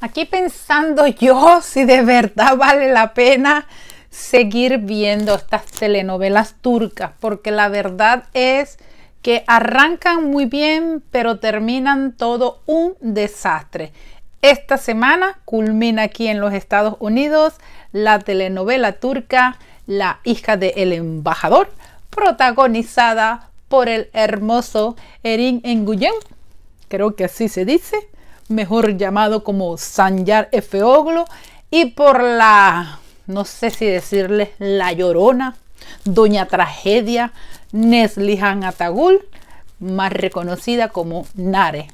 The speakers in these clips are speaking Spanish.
Aquí pensando yo si de verdad vale la pena seguir viendo estas telenovelas turcas, porque la verdad es que arrancan muy bien, pero terminan todo un desastre. Esta semana culmina aquí en los Estados Unidos la telenovela turca La hija del embajador, protagonizada por el hermoso Erin Nguyen. creo que así se dice, mejor llamado como Sanyar Oglo y por la, no sé si decirle, la llorona, doña tragedia, Neslihan Atagul, más reconocida como Nare.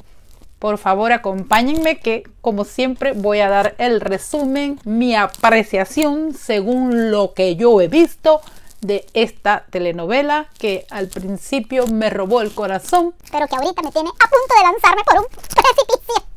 Por favor, acompáñenme que, como siempre, voy a dar el resumen, mi apreciación según lo que yo he visto de esta telenovela que al principio me robó el corazón, pero que ahorita me tiene a punto de lanzarme por un precipicio.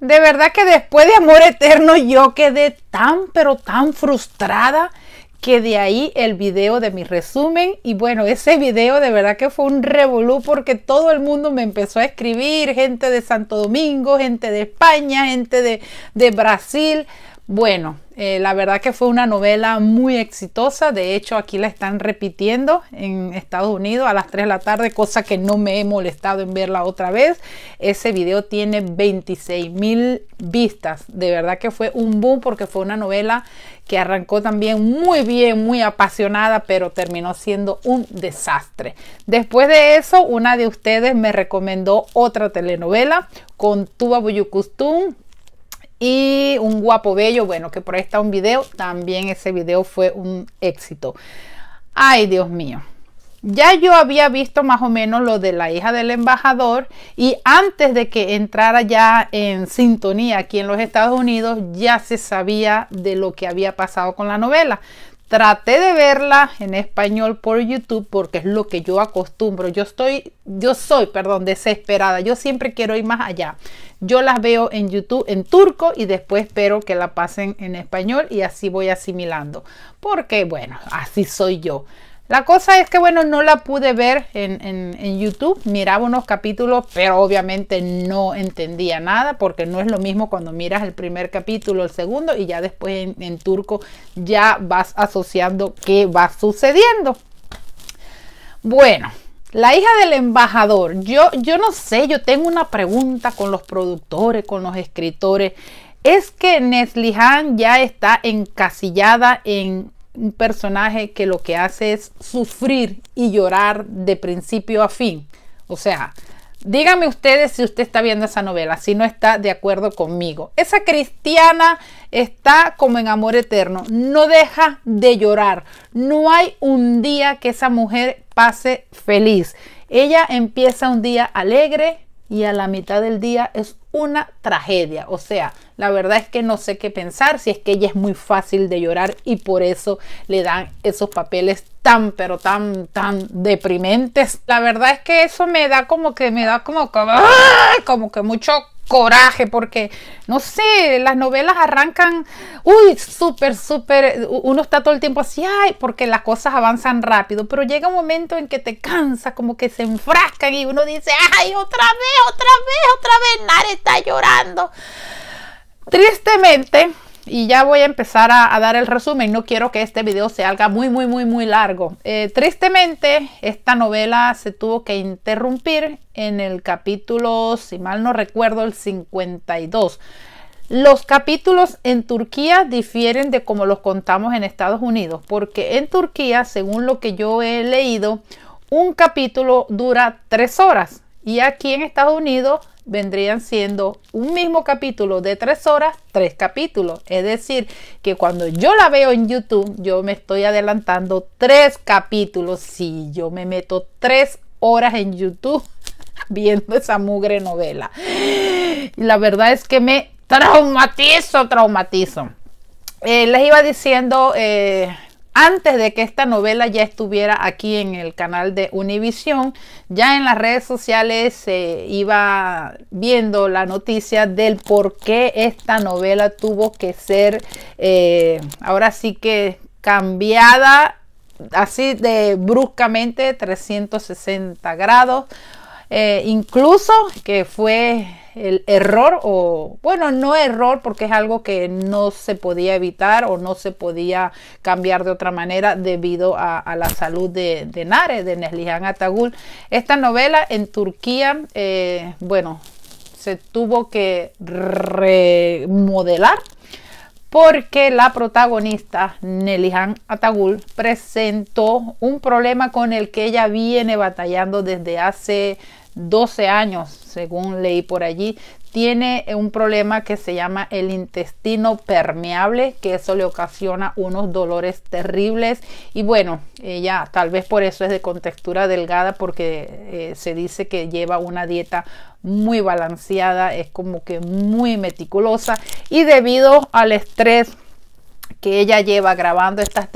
De verdad que después de Amor Eterno yo quedé tan, pero tan frustrada que de ahí el video de mi resumen y bueno, ese video de verdad que fue un revolú porque todo el mundo me empezó a escribir, gente de Santo Domingo, gente de España, gente de, de Brasil, bueno, eh, la verdad que fue una novela muy exitosa. De hecho, aquí la están repitiendo en Estados Unidos a las 3 de la tarde, cosa que no me he molestado en verla otra vez. Ese video tiene 26 mil vistas. De verdad que fue un boom porque fue una novela que arrancó también muy bien, muy apasionada, pero terminó siendo un desastre. Después de eso, una de ustedes me recomendó otra telenovela con Tuba Buyucustún y un guapo bello, bueno, que por ahí está un video, también ese video fue un éxito. Ay, Dios mío. Ya yo había visto más o menos lo de la hija del embajador y antes de que entrara ya en sintonía aquí en los Estados Unidos ya se sabía de lo que había pasado con la novela. Traté de verla en español por YouTube porque es lo que yo acostumbro. Yo estoy, yo soy, perdón, desesperada. Yo siempre quiero ir más allá. Yo las veo en YouTube en turco y después espero que la pasen en español y así voy asimilando. Porque bueno, así soy yo. La cosa es que, bueno, no la pude ver en, YouTube, miraba unos capítulos, pero obviamente no entendía nada, porque no es lo mismo cuando miras el primer capítulo, el segundo, y ya después en, turco ya vas asociando qué va sucediendo. Bueno, la hija del embajador, yo, yo no sé, yo tengo una pregunta con los productores, con los escritores. Es que Neslihan ya está encasillada en un personaje que lo que hace es sufrir y llorar de principio a fin. O sea, Díganme ustedes si usted está viendo esa novela, si no está de acuerdo conmigo. Esa cristiana está como en amor eterno, no deja de llorar. No hay un día que esa mujer pase feliz. Ella empieza un día alegre y a la mitad del día es una tragedia. O sea, la verdad es que no sé qué pensar, si es que ella es muy fácil de llorar y por eso le dan esos papeles tan pero tan tan deprimentes. La verdad es que eso me da como que me da como como, ¡ah! como que mucho coraje porque no sé, las novelas arrancan, uy, súper súper uno está todo el tiempo así, ay, porque las cosas avanzan rápido, pero llega un momento en que te cansa, como que se enfrascan y uno dice, ay, otra vez, otra vez, otra vez, Nara está llorando. Tristemente, y ya voy a empezar a, dar el resumen. No quiero que este video se haga muy, muy, muy, muy largo. Eh, tristemente, esta novela se tuvo que interrumpir en el capítulo, si mal no recuerdo, el 52. Los capítulos en Turquía difieren de como los contamos en Estados Unidos, porque en Turquía, según lo que yo he leído, un capítulo dura tres horas y aquí en Estados Unidos vendrían siendo un mismo capítulo de tres horas, tres capítulos. Es decir, que cuando yo la veo en YouTube, yo me estoy adelantando tres capítulos. Si yo me meto tres horas en YouTube viendo esa mugre novela. y La verdad es que me traumatizo, traumatizo. Eh, les iba diciendo eh, antes de que esta novela ya estuviera aquí en el canal de Univisión, ya en las redes sociales se iba viendo la noticia del por qué esta novela tuvo que ser, eh, ahora sí que cambiada así de bruscamente 360 grados, eh, incluso que fue el error o bueno, no error porque es algo que no se podía evitar o no se podía cambiar de otra manera debido a, la salud de, de Nare, de Neslihan Atagul. Esta novela en Turquía, eh, bueno, se tuvo que remodelar porque la protagonista Nelihan Atagul presentó un problema con el que ella viene batallando desde hace 12 años, según leí por allí, tiene un problema que se llama el intestino permeable, que eso le ocasiona unos dolores terribles. Y bueno, ella tal vez por eso es de contextura delgada, porque eh, se dice que lleva una dieta muy balanceada, es como que muy meticulosa. Y debido al estrés que ella lleva grabando estas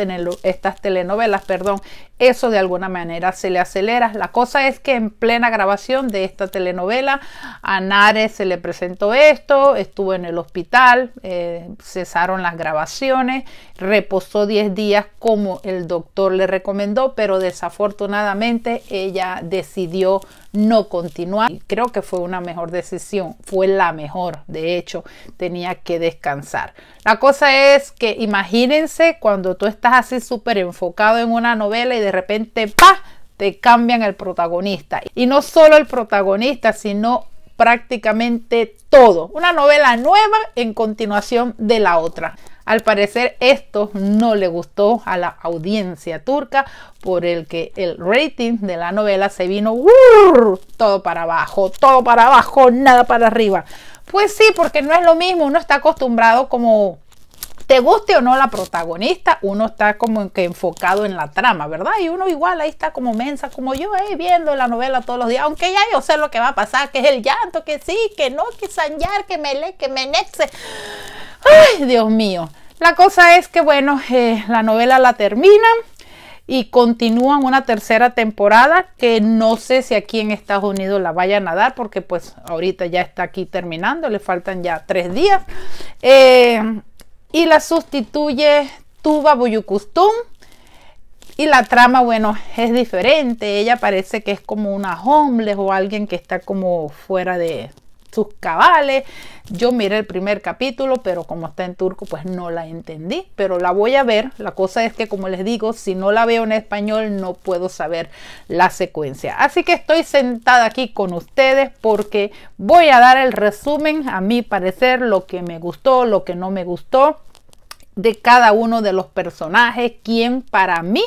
telenovelas, perdón, eso de alguna manera se le acelera. La cosa es que en plena grabación de esta telenovela a Nares se le presentó esto, estuvo en el hospital, eh, cesaron las grabaciones, reposó 10 días como el doctor le recomendó, pero desafortunadamente ella decidió no continuar. creo que fue una mejor decisión, fue la mejor, de hecho, tenía que descansar. La cosa es que imagínense cuando tú estás así súper enfocado en una novela y de repente, ¡pa! te cambian el protagonista. Y no solo el protagonista, sino prácticamente todo. Una novela nueva en continuación de la otra. Al parecer esto no le gustó a la audiencia turca, por el que el rating de la novela se vino ¡uh! todo para abajo, todo para abajo, nada para arriba. Pues sí, porque no es lo mismo, uno está acostumbrado como te guste o no la protagonista, uno está como que enfocado en la trama, ¿verdad? Y uno igual ahí está como mensa, como yo, ahí eh, viendo la novela todos los días, aunque ya yo sé lo que va a pasar, que es el llanto, que sí, que no, que sanjar, que me que me nexe. Ay, Dios mío. La cosa es que, bueno, eh, la novela la terminan y continúan una tercera temporada que no sé si aquí en Estados Unidos la vayan a dar porque pues ahorita ya está aquí terminando, le faltan ya tres días. Eh, y la sustituye Tuba Buyukustum. Y la trama, bueno, es diferente. Ella parece que es como una homeless o alguien que está como fuera de, sus cabales. Yo miré el primer capítulo, pero como está en turco, pues no la entendí, pero la voy a ver. La cosa es que, como les digo, si no la veo en español, no puedo saber la secuencia. Así que estoy sentada aquí con ustedes porque voy a dar el resumen, a mi parecer, lo que me gustó, lo que no me gustó de cada uno de los personajes, quien para mí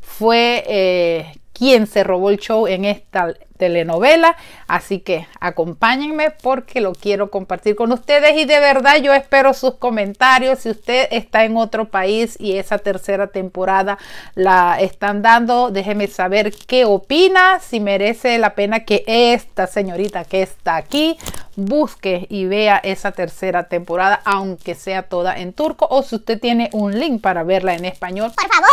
fue eh, quién se robó el show en esta telenovela. Así que acompáñenme porque lo quiero compartir con ustedes y de verdad yo espero sus comentarios. Si usted está en otro país y esa tercera temporada la están dando, déjeme saber qué opina, si merece la pena que esta señorita que está aquí busque y vea esa tercera temporada, aunque sea toda en turco o si usted tiene un link para verla en español. Por favor,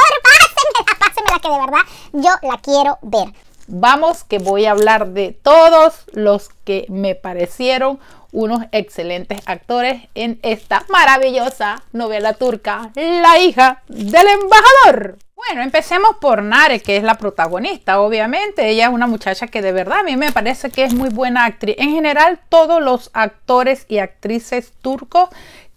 la que de verdad yo la quiero ver. Vamos que voy a hablar de todos los que me parecieron unos excelentes actores en esta maravillosa novela turca, La hija del embajador. Bueno, empecemos por Nare, que es la protagonista, obviamente. Ella es una muchacha que de verdad a mí me parece que es muy buena actriz. En general, todos los actores y actrices turcos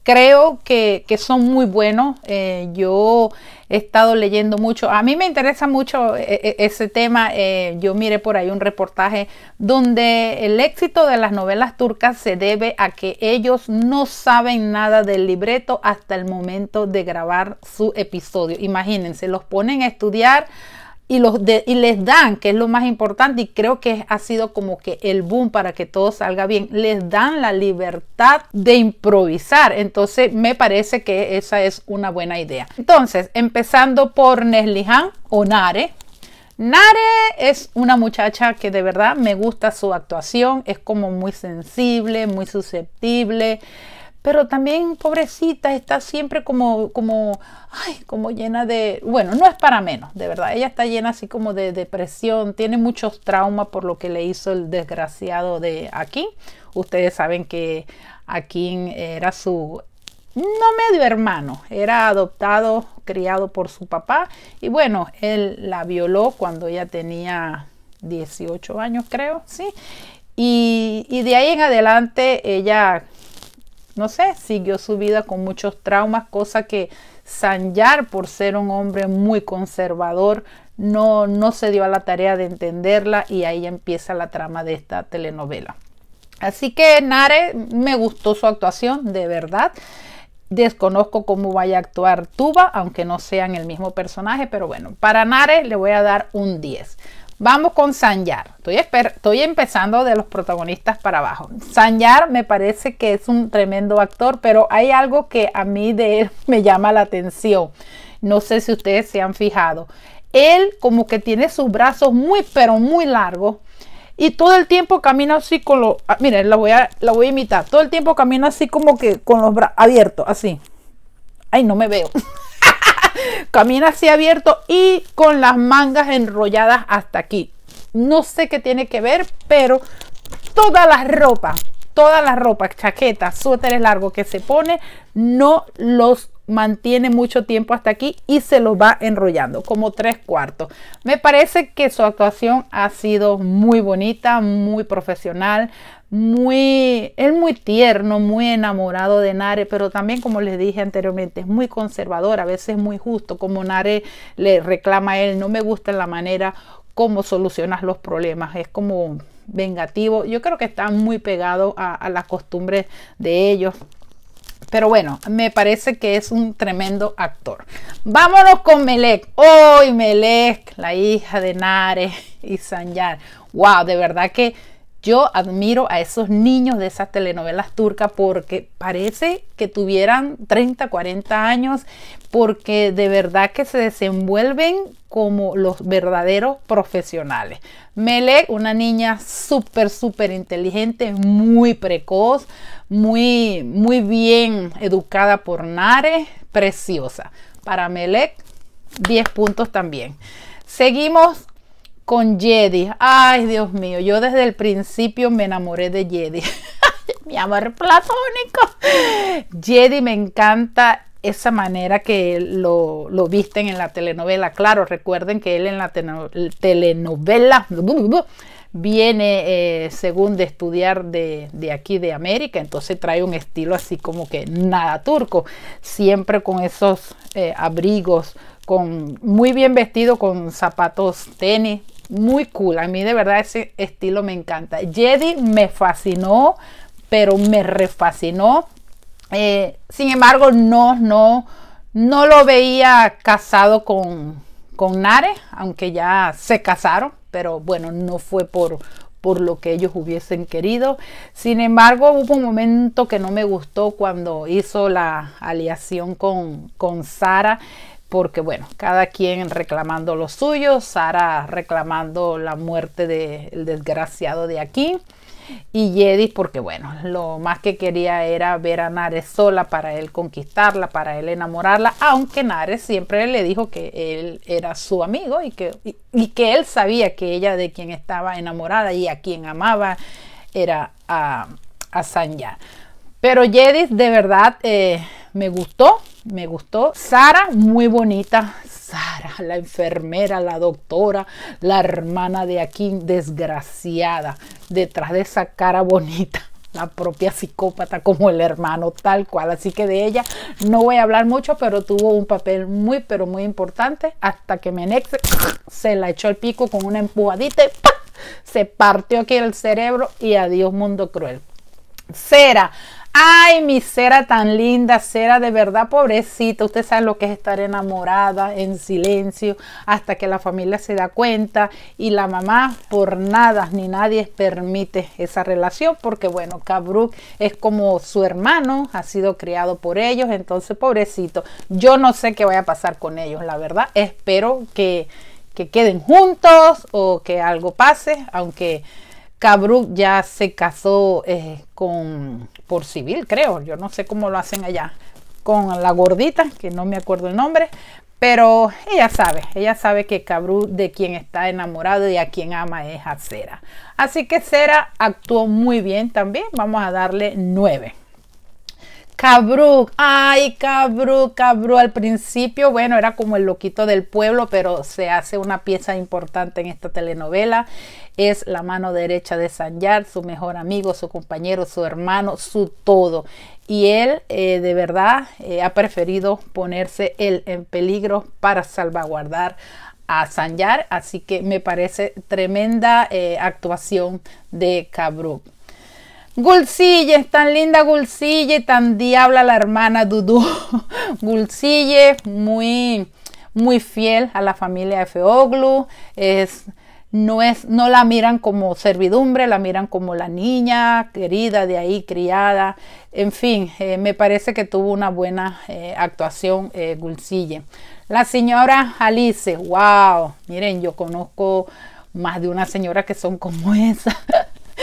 creo que, son muy buenos. Eh, yo he estado leyendo mucho. A mí me interesa mucho eh, eh, ese tema. yo miré por ahí un reportaje donde el éxito de las novelas turcas se debe a que ellos no saben nada del libreto hasta el momento de grabar su episodio. Imagínense, los ponen a estudiar y, los y les dan, que es lo más importante, y creo que ha sido como que el boom para que todo salga bien, les dan la libertad de improvisar. Entonces me parece que esa es una buena idea. Entonces, empezando por Neslihan o Nare. Nare es una muchacha que de verdad me gusta su actuación, es como muy sensible, muy susceptible pero también pobrecita está siempre como como como llena de bueno no es para menos de verdad ella está llena así como de depresión tiene muchos traumas por lo que le hizo el desgraciado de Akin. ustedes saben que Akin era su no medio hermano, era adoptado, criado por su papá y bueno, él la violó cuando ella tenía 18 años creo, ¿sí? Y, y de ahí en adelante ella no sé, siguió su vida con muchos traumas, cosa que Sanyar, por ser un hombre muy conservador, no, no se dio a la tarea de entenderla y ahí empieza la trama de esta telenovela. Así que Nare, me gustó su actuación, de verdad. Desconozco cómo vaya a actuar Tuba, aunque no sean el mismo personaje, pero bueno, para Nare le voy a dar un 10. Vamos con Sanyar. Estoy, empezando de los protagonistas para abajo. Sanyar me parece que es un tremendo actor, pero hay algo que a mí de él me llama la atención. No sé si ustedes se han fijado. Él como que tiene sus brazos muy, pero muy largos. Y todo el tiempo camina así con los... Ah, Miren, voy, a, voy a imitar. Todo el tiempo camina así como que con los brazos abiertos, así. Ay, no me veo. camina así abierto y con las mangas enrolladas hasta aquí. No sé qué tiene que ver, pero todas las ropas, todas las ropas, chaquetas, suéteres largos que se pone, no los mantiene mucho tiempo hasta aquí y se lo va enrollando como tres cuartos. Me parece que su actuación ha sido muy bonita, muy profesional, muy, es muy tierno, muy enamorado de Nare, pero también como les dije anteriormente, es muy conservador, a veces muy justo, como Nare le reclama a él, no me gusta la manera como solucionas los problemas, es como vengativo, yo creo que está muy pegado a, a las costumbres de ellos, pero bueno, me parece que es un tremendo actor. Vámonos con Melek. Hoy oh, Melek, la hija de Nare y Sanyar. Wow, de verdad que yo admiro a esos niños de esas telenovelas turcas porque parece que tuvieran 30, 40 años, porque de verdad que se desenvuelven como los verdaderos profesionales. Melek, una niña súper, súper inteligente, muy precoz, muy, muy bien educada por Nare, preciosa. Para Melek, 10 puntos también. Seguimos con Jedi. Ay, Dios mío, yo desde el principio me enamoré de Jedi. Mi amor platónico. Jedi me encanta esa manera que lo, visten en la telenovela. Claro, recuerden que él en la telenovela viene, eh, según de estudiar de, aquí de América, entonces trae un estilo así como que nada turco, siempre con esos eh, abrigos, con, muy bien vestido, con zapatos tenis, muy cool. A mí de verdad ese estilo me encanta. Jedi me fascinó, pero me refascinó. Eh, sin embargo, no, no, no lo veía casado con, con Nare, aunque ya se casaron, pero bueno, no fue por, por lo que ellos hubiesen querido. Sin embargo, hubo un momento que no me gustó cuando hizo la aliación con, con Sara porque bueno, cada quien reclamando lo suyo, Sara reclamando la muerte del desgraciado de aquí y Jedi porque bueno, lo más que quería era ver a Nares sola para él conquistarla, para él enamorarla, aunque Nares siempre le dijo que él era su amigo y que, que él sabía que ella de quien estaba enamorada y a quien amaba era a, a pero Jedis de verdad eh, me gustó, me gustó. Sara, muy bonita. Sara, la enfermera, la doctora, la hermana de aquí, desgraciada, detrás de esa cara bonita la propia psicópata como el hermano, tal cual. Así que de ella no voy a hablar mucho, pero tuvo un papel muy, pero muy importante hasta que Menex se la echó el pico con una empujadita y se partió aquí el cerebro y adiós mundo cruel. Cera, Ay, mi cera tan linda, cera de verdad pobrecito. Usted sabe lo que es estar enamorada en silencio hasta que la familia se da cuenta y la mamá por nada ni nadie permite esa relación porque bueno, Cabruk es como su hermano, ha sido criado por ellos, entonces pobrecito. Yo no sé qué vaya a pasar con ellos, la verdad. Espero que que queden juntos o que algo pase, aunque Cabru ya se casó eh, con, por civil, creo, yo no sé cómo lo hacen allá, con la gordita, que no me acuerdo el nombre, pero ella sabe, ella sabe que Cabrú de quien está enamorado y a quien ama es a Cera. Así que Cera actuó muy bien también, vamos a darle nueve. Cabru, ay Cabru, Cabru. Al principio, bueno, era como el loquito del pueblo, pero se hace una pieza importante en esta telenovela. Es la mano derecha de Sanyar, su mejor amigo, su compañero, su hermano, su todo. Y él eh, de verdad eh, ha preferido ponerse él en peligro para salvaguardar a Sanyar. Así que me parece tremenda eh, actuación de Cabru. Gulcille, tan linda Gulcille, tan diabla la hermana Dudu. Gulcille, muy, muy fiel a la familia de Feoglu. Es, no, es, no la miran como servidumbre, la miran como la niña querida de ahí, criada. En fin, eh, me parece que tuvo una buena eh, actuación eh, Gulcille. La señora Alice, wow, miren, yo conozco más de una señora que son como esa.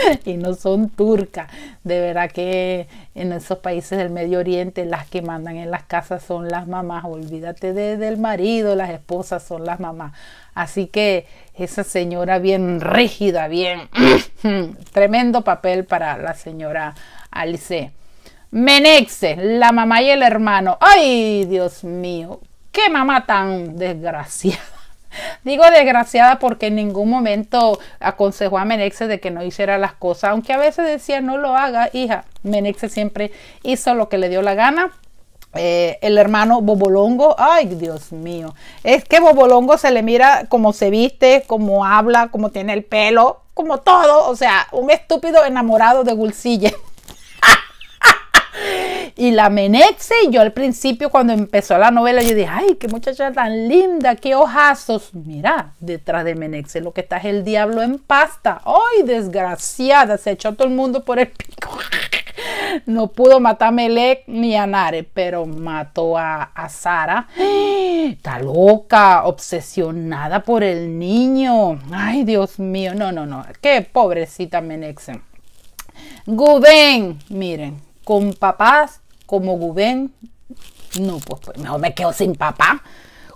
y no son turcas. De verdad que en esos países del Medio Oriente las que mandan en las casas son las mamás. Olvídate del marido, las esposas son las mamás. Así que esa señora bien rígida, bien tremendo papel para la señora Alice. Menexe, la mamá y el hermano. Ay, Dios mío, qué mamá tan desgraciada. Digo desgraciada porque en ningún momento aconsejó a Menexe de que no hiciera las cosas, aunque a veces decía no lo haga, hija. Menexe siempre hizo lo que le dio la gana. Eh, el hermano Bobolongo, ay Dios mío, es que Bobolongo se le mira como se viste, como habla, como tiene el pelo, como todo, o sea, un estúpido enamorado de Gulcille. Y la Menexe, yo al principio cuando empezó la novela, yo dije, ay, qué muchacha tan linda, qué ojazos. Mira, detrás de Menexe lo que está es el diablo en pasta. Ay, desgraciada, se echó todo el mundo por el pico. No pudo matar a Melec ni a Nare, pero mató a, Sara. Está loca, obsesionada por el niño. Ay, Dios mío, no, no, no. Qué pobrecita Menexe. Guden, miren, con papás como Gubén, no, pues, pues mejor me quedo sin papá.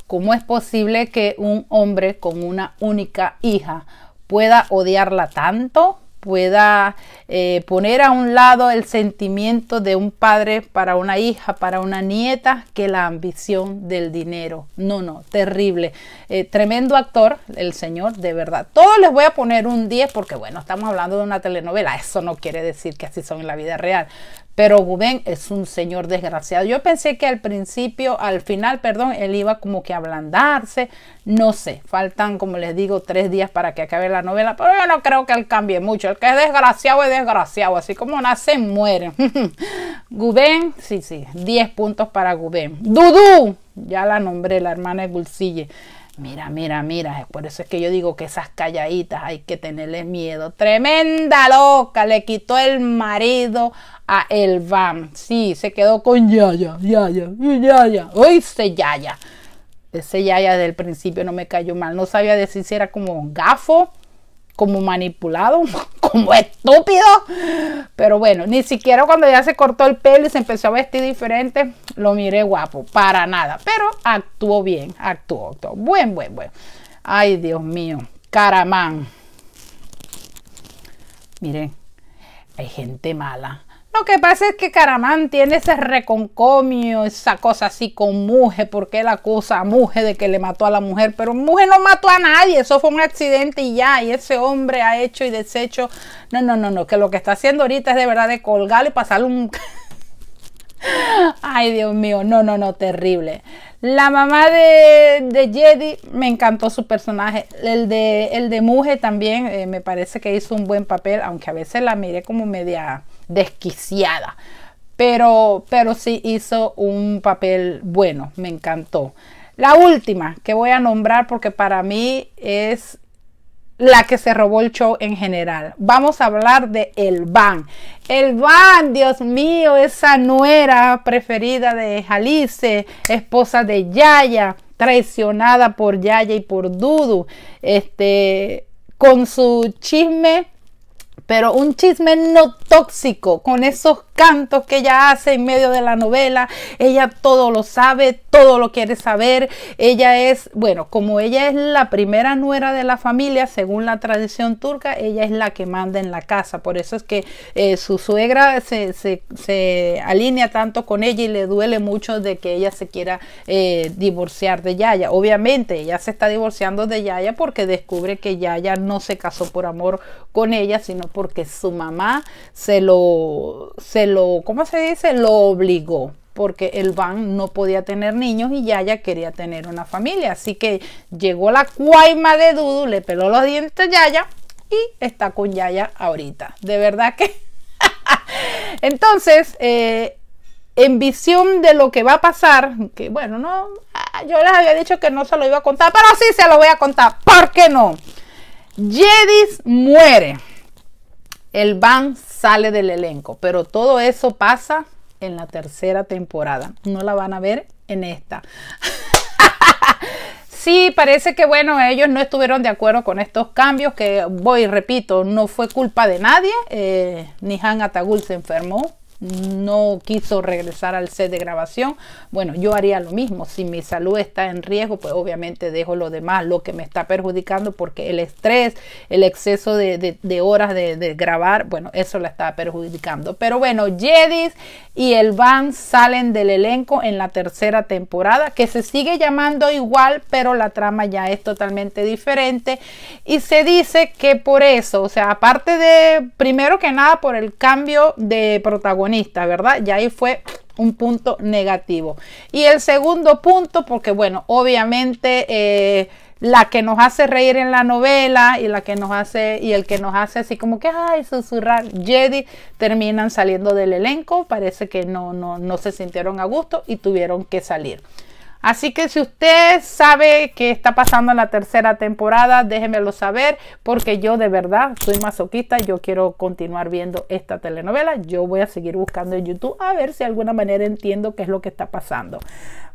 ¿Cómo es posible que un hombre con una única hija pueda odiarla tanto? pueda eh, poner a un lado el sentimiento de un padre para una hija, para una nieta, que la ambición del dinero. No, no, terrible. Eh, tremendo actor, el señor, de verdad. Todos les voy a poner un 10 porque, bueno, estamos hablando de una telenovela. Eso no quiere decir que así son en la vida real. Pero Gubén es un señor desgraciado. Yo pensé que al principio, al final, perdón, él iba como que a ablandarse. No sé, faltan, como les digo, tres días para que acabe la novela. Pero yo no creo que él cambie mucho que es desgraciado y desgraciado, así como nacen, muere. Gubén, sí, sí, 10 puntos para Gubén. Dudú, ya la nombré, la hermana de Dulcille. Mira, mira, mira, por eso es que yo digo que esas calladitas hay que tenerles miedo. Tremenda loca, le quitó el marido a el Van. Sí, se quedó con Yaya, Yaya, Yaya. Uy, se Yaya. Ese Yaya del principio no me cayó mal. No sabía decir si era como gafo como manipulado, como estúpido. Pero bueno, ni siquiera cuando ya se cortó el pelo y se empezó a vestir diferente, lo miré guapo, para nada. Pero actuó bien, actuó, actuó. Buen, buen, buen. Ay, Dios mío, caramán. Miren, hay gente mala. Lo que pasa es que Caramán tiene ese reconcomio, esa cosa así con Muje, porque él acusa a Muje de que le mató a la mujer, pero Muje no mató a nadie, eso fue un accidente y ya, y ese hombre ha hecho y deshecho. No, no, no, no, que lo que está haciendo ahorita es de verdad de colgarle y pasarle un... Ay, Dios mío, no, no, no, terrible. La mamá de, de Jedi me encantó su personaje. El de, el de Muje también eh, me parece que hizo un buen papel, aunque a veces la miré como media desquiciada. Pero, pero sí hizo un papel bueno, me encantó. La última que voy a nombrar porque para mí es la que se robó el show en general. Vamos a hablar de El Van. El Van, Dios mío, esa nuera preferida de Jalice, esposa de Yaya, traicionada por Yaya y por Dudu, este, con su chisme pero un chisme no tóxico con esos cantos que ella hace en medio de la novela. Ella todo lo sabe, todo lo quiere saber. Ella es, bueno, como ella es la primera nuera de la familia, según la tradición turca, ella es la que manda en la casa. Por eso es que eh, su suegra se, alinea tanto con ella y le duele mucho de que ella se quiera eh, divorciar de Yaya. Obviamente, ella se está divorciando de Yaya porque descubre que Yaya no se casó por amor con ella, sino porque su mamá se lo, se lo, ¿cómo se dice? Lo obligó porque el van no podía tener niños y Yaya quería tener una familia. Así que llegó la cuaima de Dudu, le peló los dientes a Yaya y está con Yaya ahorita. De verdad que... Entonces, eh, en visión de lo que va a pasar, que bueno, no, ah, yo les había dicho que no se lo iba a contar, pero sí se lo voy a contar. ¿Por qué no? Jedis muere el van sale del elenco, pero todo eso pasa en la tercera temporada. No la van a ver en esta. sí, parece que bueno, ellos no estuvieron de acuerdo con estos cambios que voy, repito, no fue culpa de nadie. Eh, ni Han Atagul se enfermó, no quiso regresar al set de grabación, bueno, yo haría lo mismo. Si mi salud está en riesgo, pues obviamente dejo lo demás, lo que me está perjudicando, porque el estrés, el exceso de, horas de, grabar, bueno, eso la está perjudicando. Pero bueno, Jedis y el Van salen del elenco en la tercera temporada, que se sigue llamando igual, pero la trama ya es totalmente diferente. Y se dice que por eso, o sea, aparte de, primero que nada, por el cambio de protagonista, ¿verdad? Y ahí fue un punto negativo. Y el segundo punto, porque bueno, obviamente eh, la que nos hace reír en la novela y la que nos hace y el que nos hace así como que ay susurrar Jedi terminan saliendo del elenco, parece que no no no se sintieron a gusto y tuvieron que salir. Así que si usted sabe qué está pasando en la tercera temporada, déjemelo saber porque yo de verdad soy masoquista, yo quiero continuar viendo esta telenovela, yo voy a seguir buscando en YouTube a ver si de alguna manera entiendo qué es lo que está pasando.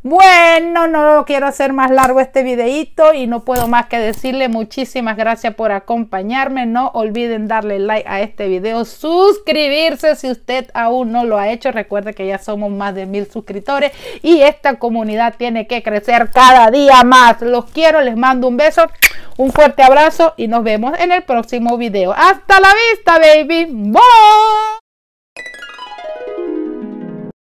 Bueno, no quiero hacer más largo este videito y no puedo más que decirle muchísimas gracias por acompañarme. No olviden darle like a este video, suscribirse si usted aún no lo ha hecho. Recuerde que ya somos más de mil suscriptores y esta comunidad tiene que crecer cada día más. Los quiero, les mando un beso, un fuerte abrazo y nos vemos en el próximo video. Hasta la vista, baby. Bye.